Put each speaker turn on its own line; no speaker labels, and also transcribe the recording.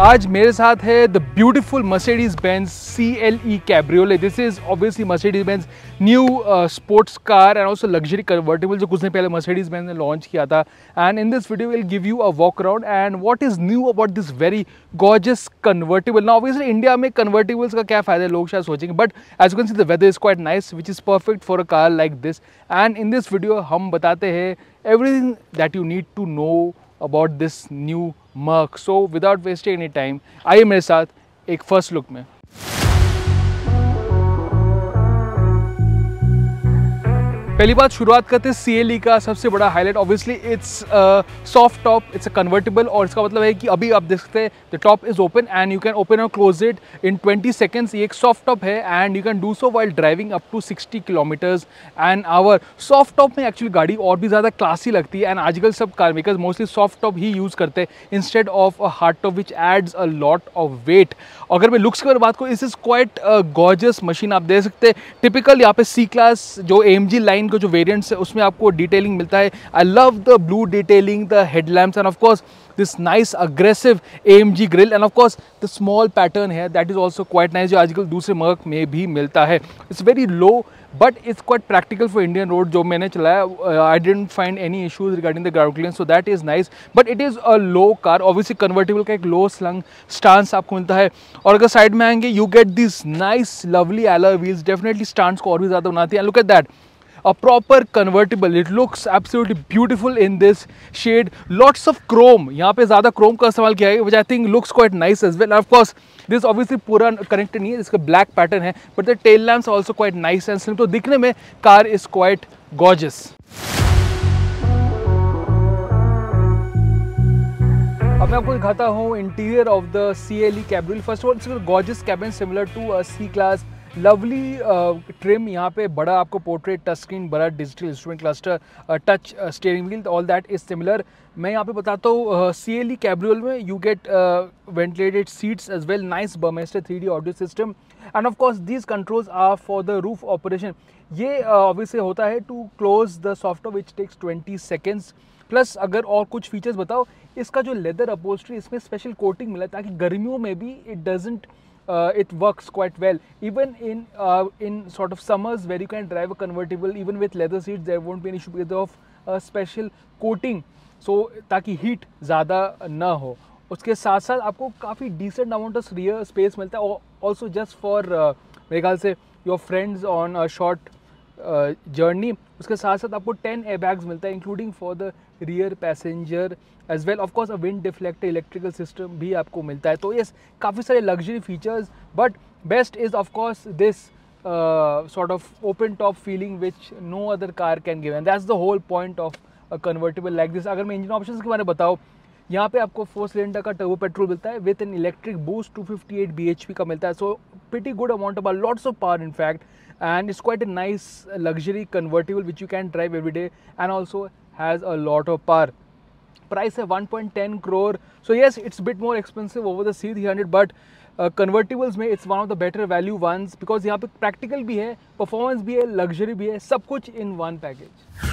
आज मेरे साथ है the beautiful Mercedes Benz C L E cabriolet this is obviously Mercedes Benz new sports car and also luxury convertible जो कुछ दिन पहले मर्सिडीज बेंज ने लॉन्च किया था and in this video will give you a walk around and what is new about this very gorgeous convertible ना obviously India में कन्वर्टेबल्स का क्या फायदा है लोग शायद सोचेंगे but as can see the weather is quite nice which is perfect for a car like this and in this video हम बताते हैं everything that you need to know about this new merc so without wasting any time आइए मेरे साथ एक first look में पहली बात शुरुआत करते हैं सी e का सबसे बड़ा highlight obviously it's soft top it's a convertible और इसका मतलब है कि अभी आप देख सकते हैं the top is open and you can open और क्लोज इट इन 20 सेकेंड्स ये एक सॉफ्ट टॉप है and you can do so while driving up to 60 kilometres and hour soft top में एक्चुअली गाड़ी और भी ज़्यादा क्लासी लगती है एंड आजकल सब car makers mostly soft top ही यूज़ करते हैं instead of a hard top which adds a lot of weight अगर मैं लुक्स की बात करूँ इस इज़ क्वाइट गॉर्जियस मशीन आप देख सकते हैं टिपिकल यहाँ पे सी क्लास जो एम लाइन के जो वेरियंट्स है उसमें आपको डिटेलिंग मिलता है I love the blue detailing the headlamps and of course this nice aggressive A M G grille and of course the small pattern है that is also quite nice जो आजकल दूसरे मर्क में भी मिलता है it's very low but it's quite practical for Indian road जो मैंने चलाया I didn't find any issues regarding the ground clear so that is nice but it is a low car obviously convertible का एक लो slung stance आपको मिलता है और अगर साइड में आएंगे you get this nice lovely alloy wheels definitely stance को और भी ज़्यादा बनाती है look at that a proper convertible it looks absolutely beautiful in this shade lots of chrome yahan pe zyada chrome ka istemal kiya है which I think looks quite nice as well and of course this obviously पूरा connected नहीं है इसका black pattern है but the tail lamps also quite nice and slim तो दिखने में car is quite gorgeous अब मैं आपको दिखाता हूँ interior of the C L E cabriolet first of all gorgeous cabin similar to a C class lovely trim uh, यहाँ पे बड़ा आपको पोर्ट्रेट टच स्क्रीन बड़ा digital instrument cluster touch steering wheel all that is similar मैं यहाँ पे बताता हूँ सी एल ई कैब्रियल में you get ventilated seats as well nice Burmester three D audio system and of course these controls are for the roof operation ये obviously uh, होता है to close the software which takes twenty seconds plus अगर और कुछ features बताओ इसका जो leather अपोस्ट्री इसमें स्पेशल कोटिंग मिला ताकि गर्मियों में भी it doesn't uh, it works quite well. Even in uh, in sort of summers where you can drive a convertible, even with leather seats, there won't be any issue because of a special coating, so taki heat zyada na ho उसके साथ साथ आपको काफ़ी decent amount of rear space मिलता है also just for मेरे ख्याल से your friends on short journey उसके साथ साथ आपको टेन बैग्स मिलता है including for the rear passenger as well of course a wind deflect electrical system भी आपको मिलता है तो यस काफ़ी सारे luxury features but best is of course this sort of open top feeling which no other car can give and that's the whole point of a convertible like this अगर मैं engine option के बारे में बताऊँ यहाँ पे आपको four cylinder का टर्बो पेट्रोल मिलता है with an electric boost 258 P का मिलता है सो pretty good amount of power, lots of power in fact and it's quite a nice luxury convertible which you can drive every day and also has a lot of power price is 1.10 crore so yes it's a bit more expensive over the C300 but uh, convertibles में it's one of the better value ones because यहाँ पे practical भी है performance भी है luxury भी है सब कुछ in one package